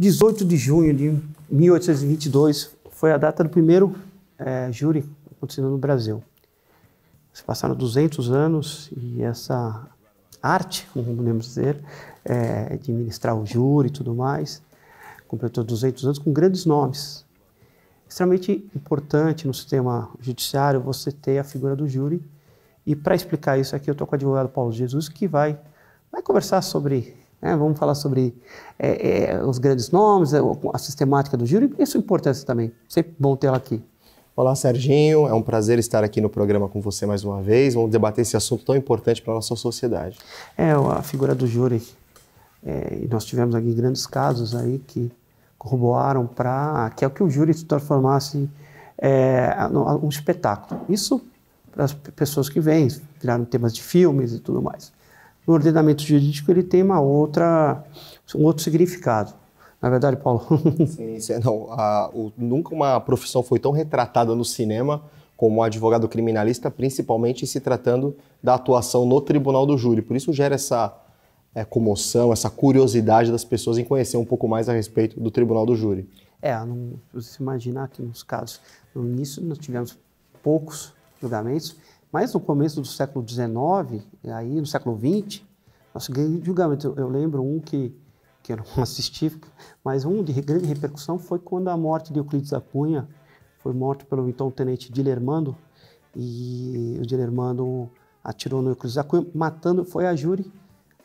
18 de junho de 1822 foi a data do primeiro é, júri acontecendo no Brasil. Se passaram 200 anos e essa arte, como podemos dizer, é, de ministrar o júri e tudo mais, completou 200 anos com grandes nomes. Extremamente importante no sistema judiciário você ter a figura do júri. E para explicar isso aqui, eu estou com o advogado Paulo Jesus, que vai, vai conversar sobre né? Vamos falar sobre é, é, os grandes nomes, é, a sistemática do giro e é a sua importância também. Sempre bom tê-la aqui. Olá, Serginho. É um prazer estar aqui no programa com você mais uma vez. Vamos debater esse assunto tão importante para a nossa sociedade. É, a figura do júri. É, nós tivemos aqui grandes casos aí que corroboraram para que é o que o júri se transformasse é, um espetáculo. Isso para as pessoas que vêm, viraram temas de filmes e tudo mais. No ordenamento jurídico ele tem uma outra, um outro significado. Na é verdade, Paulo. sim, sim, não, a, o, nunca uma profissão foi tão retratada no cinema como advogado criminalista, principalmente se tratando da atuação no tribunal do júri. Por isso gera essa é, comoção, essa curiosidade das pessoas em conhecer um pouco mais a respeito do tribunal do júri. É, não, você imaginar que nos casos, no início nós tivemos poucos julgamentos, mas no começo do século XIX, aí no século XX, nós ganhamos julgamento. Eu lembro um que, que eu não assisti, mas um de grande repercussão foi quando a morte de Euclides da Cunha foi morto pelo então tenente Dilermando, e o Dilermando atirou no Euclides da Cunha, matando, foi a júri,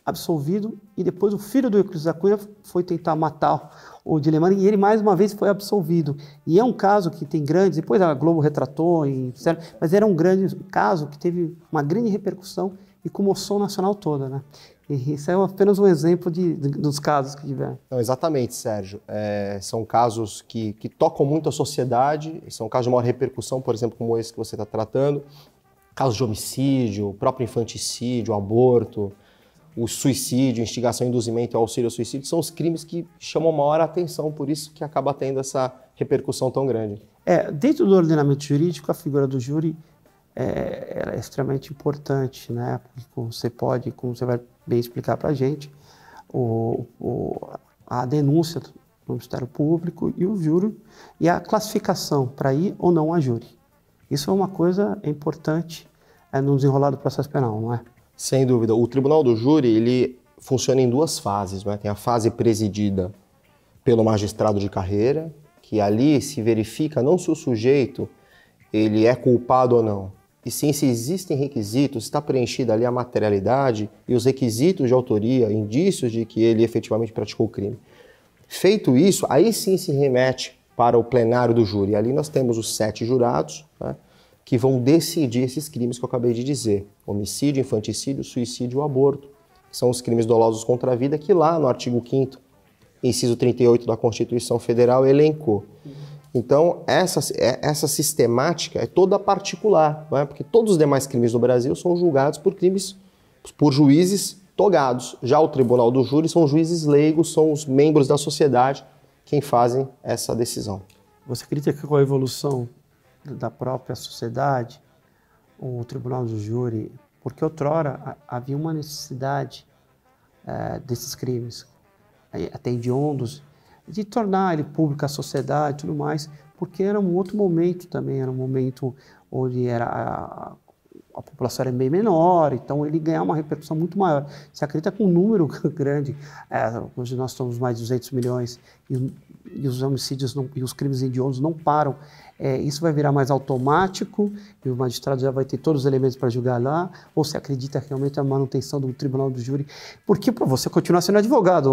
absolvido e depois o filho do Euclides da Cunha foi tentar matar o Dilemani e ele mais uma vez foi absolvido. E é um caso que tem grandes, depois a Globo retratou, e, mas era um grande caso que teve uma grande repercussão e comoção nacional toda, né? E isso é apenas um exemplo de, de dos casos que tiveram. exatamente, Sérgio. É, são casos que, que tocam muito a sociedade, são casos de maior repercussão, por exemplo, como esse que você está tratando, casos de homicídio, próprio infanticídio, aborto, o suicídio, instigação, induzimento e auxílio ao suicídio são os crimes que chamam maior atenção, por isso que acaba tendo essa repercussão tão grande. É, dentro do ordenamento jurídico, a figura do júri é, é extremamente importante, né? como você pode, como você vai bem explicar para a gente, o, o, a denúncia do Ministério Público e o júri e a classificação para ir ou não a júri. Isso é uma coisa importante é, no desenrolar do processo penal, não é? Sem dúvida. O tribunal do júri, ele funciona em duas fases, né? Tem a fase presidida pelo magistrado de carreira, que ali se verifica não se o sujeito ele é culpado ou não, e sim se existem requisitos, está preenchida ali a materialidade e os requisitos de autoria, indícios de que ele efetivamente praticou o crime. Feito isso, aí sim se remete para o plenário do júri. Ali nós temos os sete jurados que vão decidir esses crimes que eu acabei de dizer: homicídio, infanticídio, suicídio aborto, que são os crimes dolosos contra a vida, que lá no artigo 5, inciso 38 da Constituição Federal, elencou. Então, essa, é, essa sistemática é toda particular, não é? porque todos os demais crimes no Brasil são julgados por crimes, por juízes togados. Já o tribunal do júri são juízes leigos, são os membros da sociedade quem fazem essa decisão. Você que com a evolução da própria sociedade, o tribunal do júri, porque outrora havia uma necessidade é, desses crimes, eh, até hediondos, de tornar ele público à sociedade e tudo mais, porque era um outro momento também, era um momento onde era a, a população era bem menor, então ele ganhava uma repercussão muito maior. Você acredita com um número grande, é, hoje nós somos mais de 200 milhões, e e os homicídios não, e os crimes hediondos não param. É, isso vai virar mais automático e o magistrado já vai ter todos os elementos para julgar lá, ou se acredita realmente é a manutenção do tribunal do júri, porque para você continuar sendo advogado,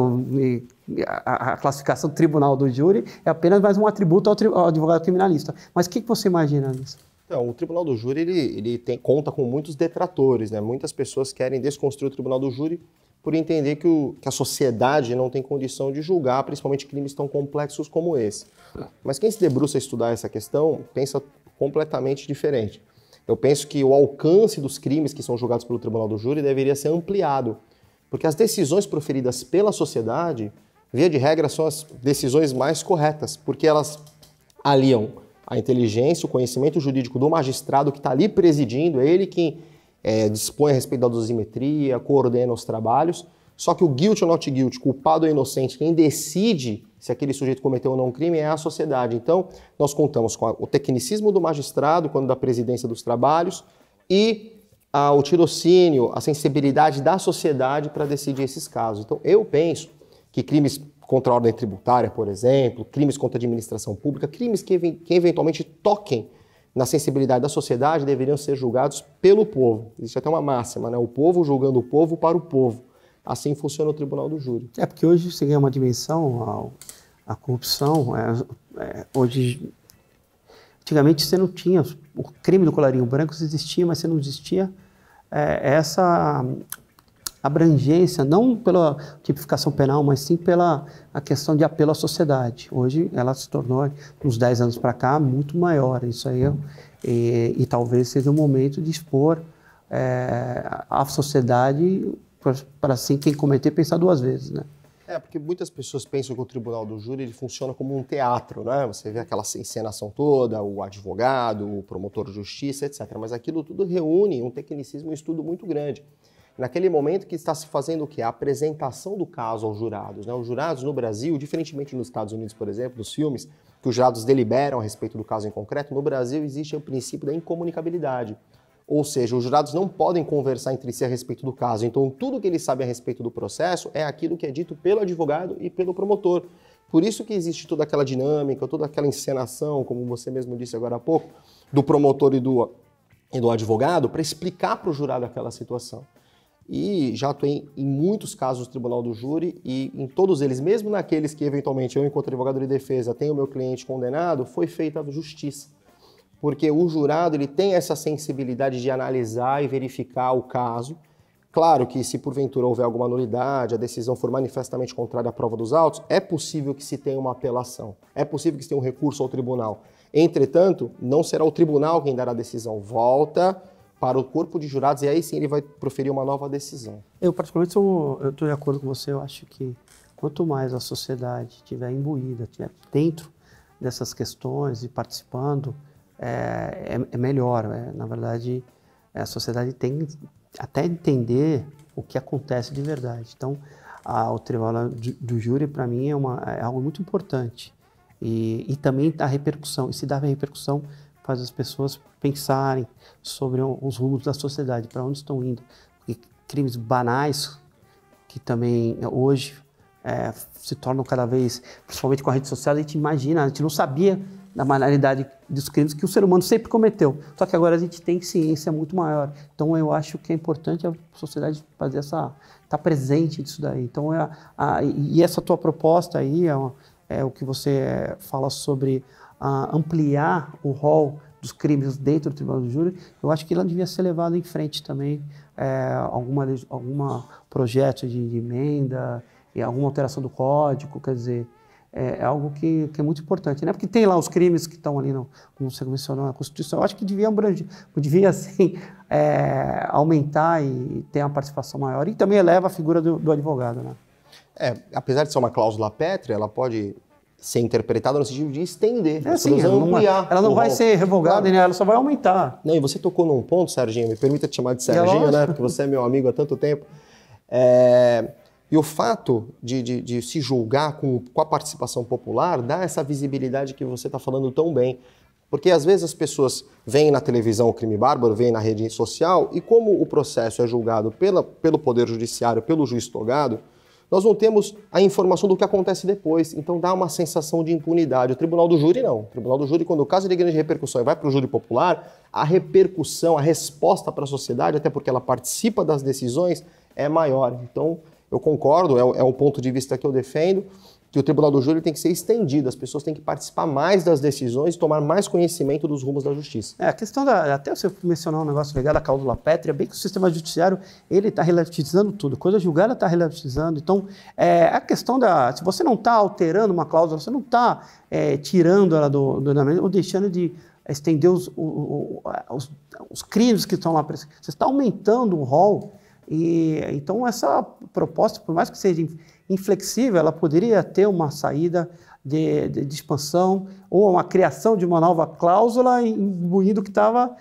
a, a, classificação do tribunal do júri é apenas mais um atributo ao, tri, ao advogado criminalista. Mas o que, que, você imagina nisso? Então, o Tribunal do Júri ele, ele tem, conta com muitos detratores, né? Muitas pessoas querem desconstruir o Tribunal do Júri por entender que, o, que, a sociedade não tem condição de julgar, principalmente crimes tão complexos como esse. Mas quem se debruça a estudar essa questão pensa completamente diferente. Eu penso que o alcance dos crimes que são julgados pelo tribunal do júri deveria ser ampliado, porque as decisões proferidas pela sociedade, via de regra, são as decisões mais corretas, porque elas aliam a inteligência, o conhecimento jurídico do magistrado que está ali presidindo, é ele quem é, dispõe a respeito da dosimetria, coordena os trabalhos. Só que o guilty ou not guilty, culpado ou inocente, quem decide se aquele sujeito cometeu ou não um crime é a sociedade. Então, nós contamos com o tecnicismo do magistrado, quando da presidência dos trabalhos, e a, o tirocínio, a sensibilidade da sociedade para decidir esses casos. Então, eu penso que crimes contra a ordem tributária, por exemplo, crimes contra a administração pública, crimes que, que eventualmente toquem na sensibilidade da sociedade, deveriam ser julgados pelo povo. Existe até uma máxima, né? O povo julgando o povo para o povo. Assim funciona o tribunal do júri. É porque hoje você ganha uma dimensão a corrupção. É, é, hoje, antigamente você não tinha o crime do colarinho branco existia, mas você não existia é, essa abrangência, não pela tipificação penal, mas sim pela a questão de apelo à sociedade. Hoje ela se tornou, uns 10 anos para cá, muito maior. Isso aí é, e, é, e, talvez seja o momento de expor é, à sociedade para assim quem cometer pensar duas vezes, né? É, porque muitas pessoas pensam que o tribunal do júri ele funciona como um teatro, né? Você vê aquela encenação toda, o advogado, o promotor de justiça, etc. Mas aquilo tudo reúne um tecnicismo, um estudo muito grande naquele momento que está se fazendo o que? A apresentação do caso aos jurados. Né? Os jurados no Brasil, diferentemente nos Estados Unidos, por exemplo, nos filmes, que os jurados deliberam a respeito do caso em concreto, no Brasil existe o princípio da incomunicabilidade. Ou seja, os jurados não podem conversar entre si a respeito do caso. Então, tudo que eles sabem a respeito do processo é aquilo que é dito pelo advogado e pelo promotor. Por isso que existe toda aquela dinâmica, toda aquela encenação, como você mesmo disse agora há pouco, do promotor e do, e do advogado para explicar para o jurado aquela situação e já atuei em muitos casos no Tribunal do Júri e em todos eles, mesmo naqueles que eventualmente eu, enquanto advogado de defesa, tenho meu cliente condenado, foi feita a justiça. Porque o jurado ele tem essa sensibilidade de analisar e verificar o caso. Claro que se porventura houver alguma nulidade, a decisão for manifestamente contrária à prova dos autos, é possível que se tenha uma apelação, é possível que se tenha um recurso ao tribunal. Entretanto, não será o tribunal quem dará a decisão. Volta para o corpo de jurados e aí sim ele vai proferir uma nova decisão. Eu, particularmente, sou, eu estou de acordo com você. Eu acho que quanto mais a sociedade tiver imbuída, tiver dentro dessas questões e participando, é, é, é melhor. É, na verdade, a sociedade tem até entender o que acontece de verdade. Então, a, o tribunal do, do júri, para mim, é, uma, é algo muito importante. E, e também a repercussão, e se dá a repercussão faz as pessoas pensarem sobre os rumos da sociedade, para onde estão indo. E crimes banais, que também hoje é, se tornam cada vez, principalmente com a rede social, a gente imagina, a gente não sabia da banalidade dos crimes que o ser humano sempre cometeu. Só que agora a gente tem ciência muito maior. Então eu acho que é importante a sociedade fazer essa estar tá presente disso daí. Então é a, e essa tua proposta aí é, uma, é o que você é, fala sobre a ampliar o rol dos crimes dentro do Tribunal do Júri, eu acho que ela devia ser levada em frente também é, alguma alguma projeto de, de emenda e alguma alteração do código, quer dizer, é, é algo que, que, é muito importante, né? Porque tem lá os crimes que estão ali, no, como você mencionou, na Constituição. Eu acho que devia devia assim é, aumentar e ter uma participação maior e também eleva a figura do, do advogado, né? É, apesar de ser uma cláusula pétrea, ela pode ser interpretada no sentido de estender. É assim, ela não, é- ampliar ela não vai rol. ser revogada, claro. né? ela só vai aumentar. Não, e você tocou num ponto, Serginho, me permita te chamar de Serginho, é né? Porque você é meu amigo há tanto tempo. É... E o fato de, de, de se julgar com, com, a participação popular dá essa visibilidade que você está falando tão bem. Porque às vezes as pessoas veem na televisão o crime bárbaro, veem na rede social, e como o processo é julgado pela, pelo Poder Judiciário, pelo juiz togado, nós não temos a informação do que acontece depois. Então dá uma sensação de impunidade. O tribunal do júri não. O tribunal do júri, quando o caso é de grande repercussão e vai para o júri popular, a repercussão, a resposta para a sociedade, até porque ela participa das decisões, é maior. Então eu concordo, é, é o ponto de vista que eu defendo, que o tribunal do júri tem que ser estendido, as pessoas têm que participar mais das decisões e tomar mais conhecimento dos rumos da justiça. É, a questão da. Até você mencionou um negócio legal da cláusula pétrea, é bem que o sistema judiciário ele está relativizando tudo, coisa julgada está relativizando. Então, é, a questão da. Se você não está alterando uma cláusula, você não está é, tirando ela do ordenamento ou deixando de estender os, os, os, os crimes que estão lá. Você está aumentando o rol e, então, essa proposta, por mais que seja inflexível, ela poderia ter uma saída de, de, de expansão ou uma criação de uma nova cláusula imbuindo que estava.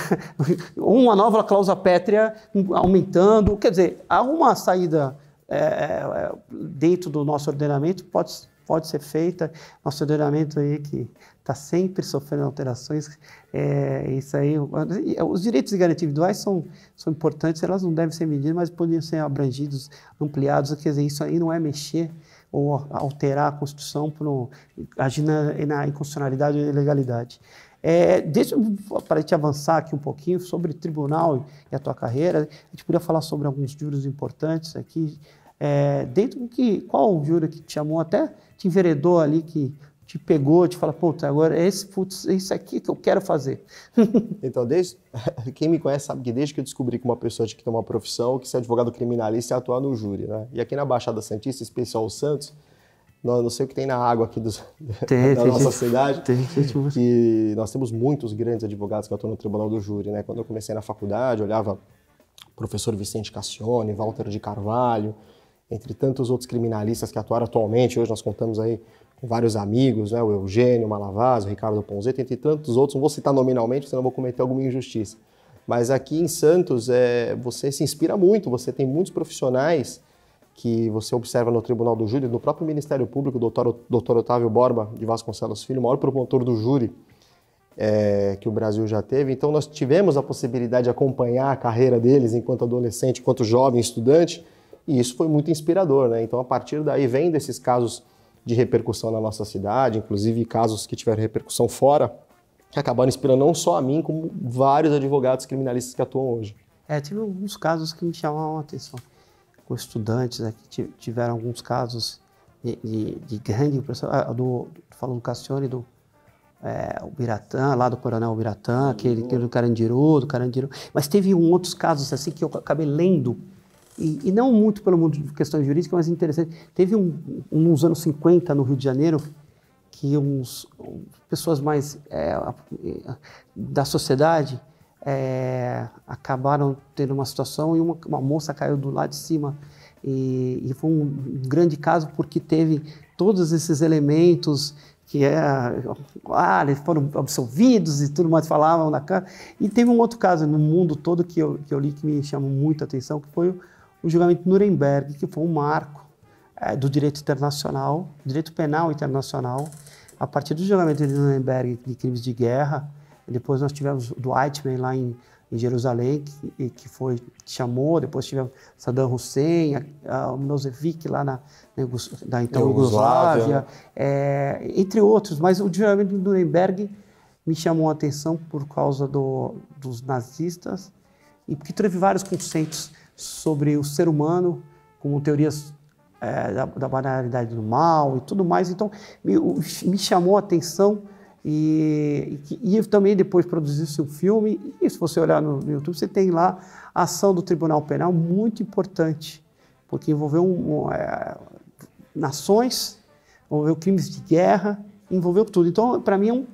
uma nova cláusula pétrea aumentando. Quer dizer, há uma saída é, é, é, dentro do nosso ordenamento, pode pode ser feita. Nosso ordenamento aí que está sempre sofrendo alterações, é isso aí. É, os direitos de garantia individuais são, são importantes, elas não devem ser medidas, mas podem ser abrangidos, ampliados. Quer dizer, isso aí não é mexer ou alterar a Constituição por agir na, na inconstitucionalidade ou ilegalidade. É, deixa para te avançar aqui um pouquinho sobre tribunal e a tua carreira. A gente podia falar sobre alguns juros importantes aqui, é, dentro de que, qual jura que te chamou até, te enveredou ali, que te pegou, te fala, putz, agora é esse, putz, é isso aqui que eu quero fazer. então, desde, quem me conhece sabe que desde que eu descobri que uma pessoa tinha que ter uma profissão, que ser advogado criminalista e é atuar no júri, né? E aqui na Baixada Santista, especial Santos, não, não sei o que tem na água aqui dos, tem, da tem nossa cidade. Tem Que nós temos muitos grandes advogados que atuam no Tribunal do Júri, né? Quando eu comecei na faculdade, olhava professor Vicente Cassione, Walter de Carvalho, entre tantos outros criminalistas que atuaram atualmente. Hoje nós contamos aí com vários amigos, né? o Eugênio Malavaz, o Ricardo Ponzetta, entre tantos outros. Não vou citar nominalmente, senão vou cometer alguma injustiça. Mas aqui em Santos, é, você se inspira muito, você tem muitos profissionais que você observa no Tribunal do Júri, no próprio Ministério Público, o doutor, doutor Otávio Borba de Vasconcelos Filho, o maior promotor do júri é, que o Brasil já teve. Então, nós tivemos a possibilidade de acompanhar a carreira deles enquanto adolescente, enquanto jovem, estudante e isso foi muito inspirador, né? Então, a partir daí, vendo esses casos de repercussão na nossa cidade, inclusive casos que tiveram repercussão fora, que acabaram inspirando não só a mim, como vários advogados criminalistas que atuam hoje. É, tive alguns casos que me chamaram a atenção. Com estudantes aqui né, tiveram alguns casos de, de, de grande impressão. Ah, do, falando do Cassione, do é, Biratã, lá do Coronel Biratã, aquele, uhum. aquele do Carandiru, do Carandiru. Mas teve um, outros casos assim que eu acabei lendo e, e, não muito pelo mundo de questões jurídicas, mas interessante. Teve um, um, uns anos 50 no Rio de Janeiro que uns um, pessoas mais é, da sociedade é, acabaram tendo uma situação e uma, uma, moça caiu do lado de cima e, e foi um grande caso porque teve todos esses elementos que é, ah, eles foram absolvidos e tudo mais falavam na cara. E teve um outro caso no mundo todo que eu, que eu li que me chamou a atenção, que foi o julgamento de Nuremberg, que foi um marco é, do direito internacional, direito penal internacional. A partir do julgamento de Nuremberg de crimes de guerra, depois nós tivemos do Eichmann lá em, em Jerusalém, que, que foi que chamou, depois tivemos Saddam Hussein, a, a Milosevic lá na, na, na então Yugoslávia, é, eh, entre outros. Mas o julgamento de Nuremberg me chamou a atenção por causa do, dos nazistas e porque teve vários conceitos sobre o ser humano, como teorias é, da, da, banalidade do mal e tudo mais. Então, me, me chamou a atenção e, e, e também depois produziu seu filme. E se você olhar no, no, YouTube, você tem lá a ação do Tribunal Penal muito importante, porque envolveu um, um, é, nações, envolveu crimes de guerra, envolveu tudo. Então, para mim, é um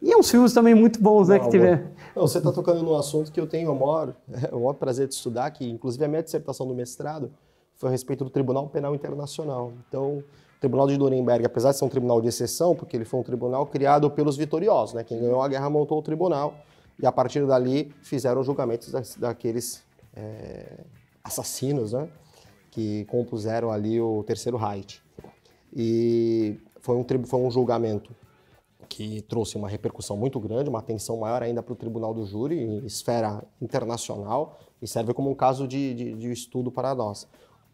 e é uns filmes também muito bons, né, que tiver. Não, você está tocando num assunto que eu tenho o maior, o maior prazer de estudar, que inclusive a minha dissertação do mestrado foi a respeito do Tribunal Penal Internacional. Então, o Tribunal de Nuremberg, apesar de ser um tribunal de exceção, porque ele foi um tribunal criado pelos vitoriosos, né? Quem ganhou a guerra montou o tribunal e a partir dali fizeram julgamentos da, daqueles é, assassinos, né? Que compuseram ali o Terceiro Reich. E foi um, foi um julgamento que trouxe uma repercussão muito grande, uma atenção maior ainda para o Tribunal do Júri, em esfera internacional, e serve como um caso de, de, de estudo para nós.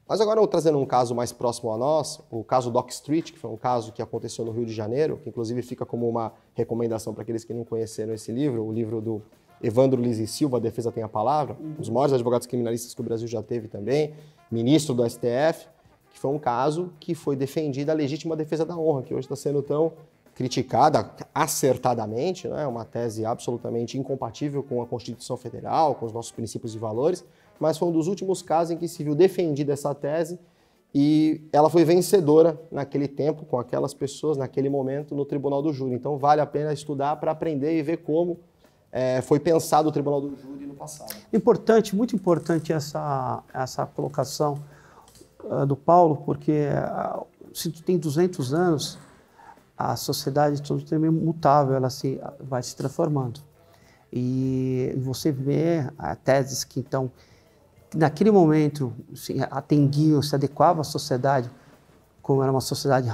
Mas agora, eu trazendo um caso mais próximo a nós, o caso Doc Street, que foi um caso que aconteceu no Rio de Janeiro, que inclusive fica como uma recomendação para aqueles que não conheceram esse livro, o livro do Evandro e Silva, Defesa Tem a Palavra, um dos maiores advogados criminalistas que o Brasil já teve também, ministro do STF, que foi um caso que foi defendida a legítima defesa da honra, que hoje está sendo tão criticada acertadamente, né, é uma tese absolutamente incompatível com a Constituição Federal, com os nossos princípios e valores, mas foi um dos últimos casos em que se viu defendida essa tese e ela foi vencedora naquele tempo, com aquelas pessoas, naquele momento, no Tribunal do Júri. Então vale a pena estudar para aprender e ver como é, foi pensado o Tribunal do Júri no passado. Importante, muito importante essa, essa colocação uh, do Paulo, porque uh, se tu tem 200 anos a sociedade todo tempo é mutável, ela se, vai se transformando. E você vê teses que, então, naquele momento, se assim, atendiam, se adequavam à sociedade, como era uma sociedade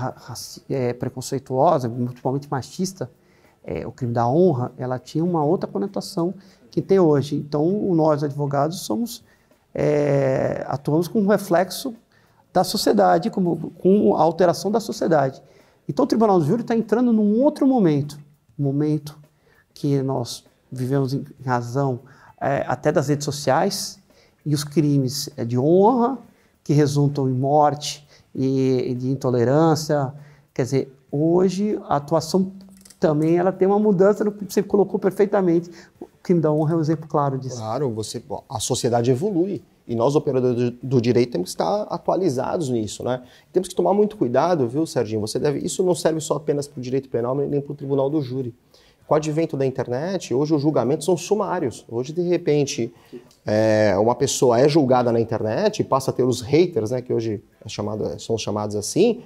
é, preconceituosa, principalmente machista, é, o crime da honra, ela tinha uma outra conotação que tem hoje. Então, nós, advogados, somos é, atuamos com reflexo da sociedade, como, com a alteração da sociedade. Então o Tribunal do Júri está entrando num outro momento, um momento que nós vivemos em razão é, até das redes sociais e os crimes é, de honra que resultam em morte e, e de intolerância. Quer dizer, hoje a atuação também ela tem uma mudança no que você colocou perfeitamente. O crime da honra é um exemplo claro disso. Claro, você, a sociedade evolui. E nós, operadores do direito, temos que estar atualizados nisso, né? Temos que tomar muito cuidado, viu, Serginho? Você deve... Isso não serve só apenas para o direito penal, nem para o tribunal do júri. Com o advento da internet, hoje os julgamentos são sumários. Hoje, de repente, é, uma pessoa é julgada na internet, passa a ter os haters, né, que hoje é chamado, são chamados assim,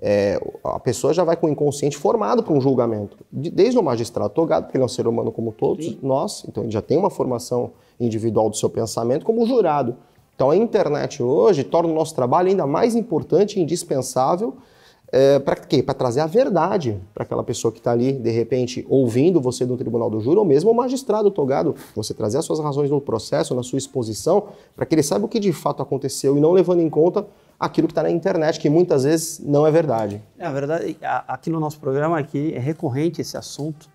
é, a pessoa já vai com o inconsciente formado para um julgamento. desde o magistrado togado, porque ele é um ser humano como todos Sim. nós, então ele já tem uma formação individual do seu pensamento, como o jurado. Então a internet hoje torna o nosso trabalho ainda mais importante e indispensável é, para quê? Para trazer a verdade para aquela pessoa que está ali, de repente, ouvindo você no tribunal do júri, ou mesmo o magistrado togado, você trazer as suas razões no processo, na sua exposição, para que ele saiba o que de fato aconteceu e não levando em conta aquilo que está na internet, que muitas vezes não é verdade. É a verdade. Aqui no nosso programa aqui é recorrente esse assunto,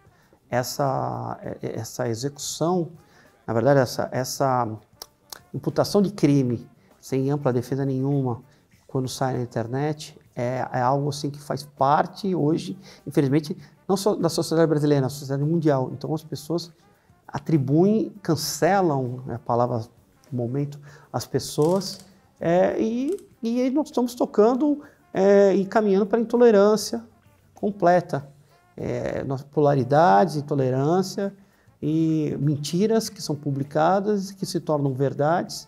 essa, é, é, essa execução, na verdade, essa, essa imputação de crime sem ampla defesa nenhuma, quando sai na internet, é, é, algo assim que faz parte hoje, infelizmente, não só da sociedade brasileira, da sociedade mundial. Então as pessoas atribuem, cancelam, é a palavra momento, as pessoas é, e, e nós estamos tocando é, e caminhando para a intolerância completa. É, polaridade, intolerância e mentiras que são publicadas e que se tornam verdades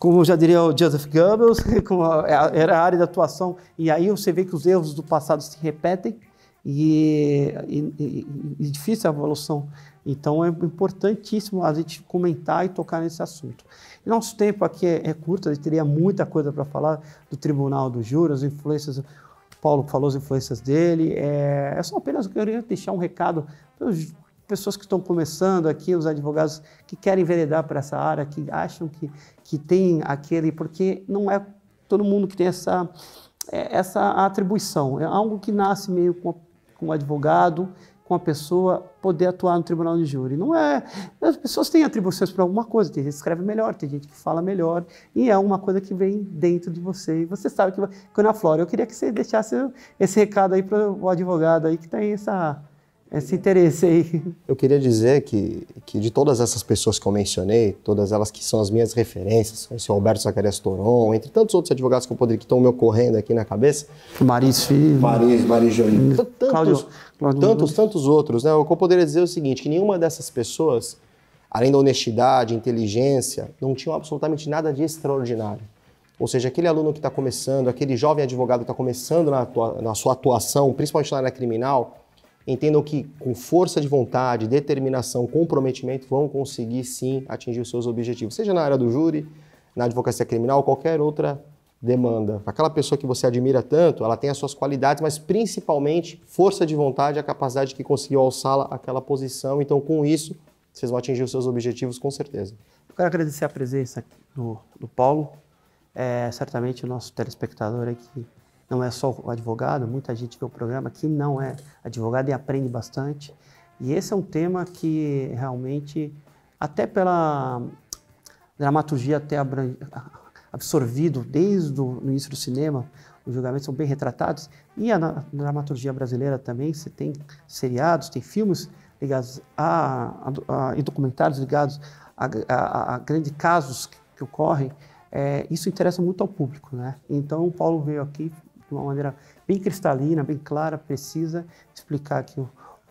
como já diria o Joseph Goebbels, é era a área de atuação, e aí você vê que os erros do passado se repetem e, e, e, e difícil a evolução. Então é importantíssimo a gente comentar e tocar nesse assunto. nosso tempo aqui é, é curto, a gente teria muita coisa para falar do Tribunal dos Juros, influências Paulo falou as influências dele. É, eu é só apenas queria deixar um recado para os pessoas que estão começando aqui, os advogados que querem enveredar para essa área, que acham que, que tem aquele, porque não é todo mundo que tem essa, é, essa atribuição. É algo que nasce meio com, com o advogado, com a pessoa poder atuar no tribunal de júri. Não é. As pessoas têm atribuições para alguma coisa, tem gente que escreve melhor, tem gente que fala melhor, e é uma coisa que vem dentro de você. E você sabe que. Ana Flora, eu queria que você deixasse esse recado aí para o advogado aí que tem essa é esse interesse aí. Eu queria dizer que, que de todas essas pessoas que eu mencionei, todas elas que são as minhas referências, o senhor Alberto Zacarias Toron, entre tantos outros advogados que eu poderia que estão me ocorrendo aqui na cabeça. Maris Filho. Maris, Maris Jolie. Hum. Tantos, Claudio, tantos, tantos outros, né? O que eu poderia dizer é o seguinte, que nenhuma dessas pessoas, além da honestidade, inteligência, não tinham absolutamente nada de extraordinário. Ou seja, aquele aluno que está começando, aquele jovem advogado que está começando na, atua, na sua atuação, principalmente na área criminal, entendam que com força de vontade, determinação, comprometimento vão conseguir sim atingir os seus objetivos, seja na área do júri, na advocacia criminal, qualquer outra demanda. Aquela pessoa que você admira tanto, ela tem as suas qualidades, mas principalmente força de vontade, a capacidade que conseguiu alçá-la àquela posição. Então, com isso, vocês vão atingir os seus objetivos com certeza. Eu quero agradecer a presença do, do Paulo. É, certamente o nosso telespectador aqui é não é só o advogado, muita gente vê o programa que não é advogado e aprende bastante. E esse é um tema que realmente, até pela dramaturgia até absorvido desde o início do cinema, os julgamentos são bem retratados. E a dramaturgia brasileira também, se tem seriados, tem filmes ligados a, a, a e documentários ligados a, a, a grandes casos que, que ocorrem, é, isso interessa muito ao público, né? Então o Paulo veio aqui de uma maneira bem cristalina, bem clara, precisa, explicar aqui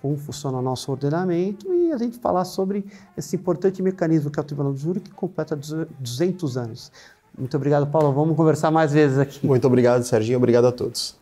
como funciona o nosso ordenamento e a gente falar sobre esse importante mecanismo que é o Tribunal do Júri, que completa 200 anos. Muito obrigado, Paulo. Vamos conversar mais vezes aqui. Muito obrigado, Serginho. Obrigado a todos.